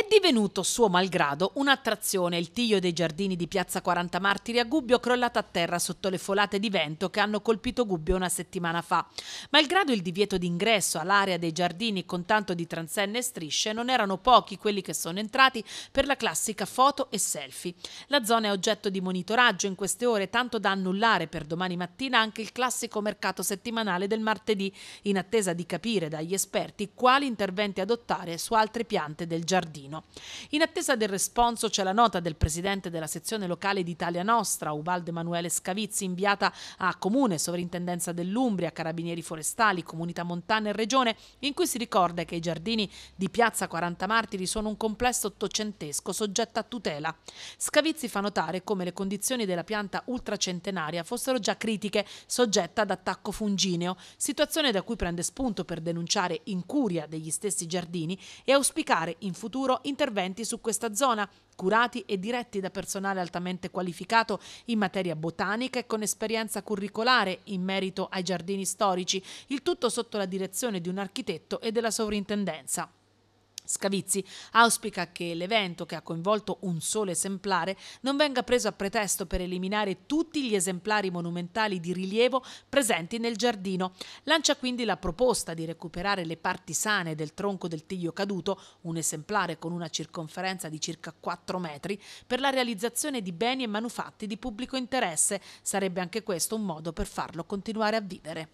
È divenuto, suo malgrado, un'attrazione il tiglio dei giardini di Piazza 40 Martiri a Gubbio crollato a terra sotto le folate di vento che hanno colpito Gubbio una settimana fa. Malgrado il divieto d'ingresso all'area dei giardini con tanto di transenne e strisce, non erano pochi quelli che sono entrati per la classica foto e selfie. La zona è oggetto di monitoraggio in queste ore, tanto da annullare per domani mattina anche il classico mercato settimanale del martedì, in attesa di capire dagli esperti quali interventi adottare su altre piante del giardino. Torino. In attesa del responso c'è la nota del presidente della sezione locale d'Italia Nostra, Ubaldo Emanuele Scavizzi, inviata a Comune, Sovrintendenza dell'Umbria, Carabinieri Forestali, Comunità Montana e Regione, in cui si ricorda che i giardini di Piazza 40 Martiri sono un complesso ottocentesco soggetto a tutela. Scavizzi fa notare come le condizioni della pianta ultracentenaria fossero già critiche, soggetta ad attacco fungineo, situazione da cui prende spunto per denunciare incuria degli stessi giardini e auspicare in futuro euro interventi su questa zona, curati e diretti da personale altamente qualificato in materia botanica e con esperienza curricolare in merito ai giardini storici, il tutto sotto la direzione di un architetto e della sovrintendenza. Scavizzi auspica che l'evento, che ha coinvolto un solo esemplare, non venga preso a pretesto per eliminare tutti gli esemplari monumentali di rilievo presenti nel giardino. Lancia quindi la proposta di recuperare le parti sane del tronco del tiglio caduto, un esemplare con una circonferenza di circa 4 metri, per la realizzazione di beni e manufatti di pubblico interesse. Sarebbe anche questo un modo per farlo continuare a vivere.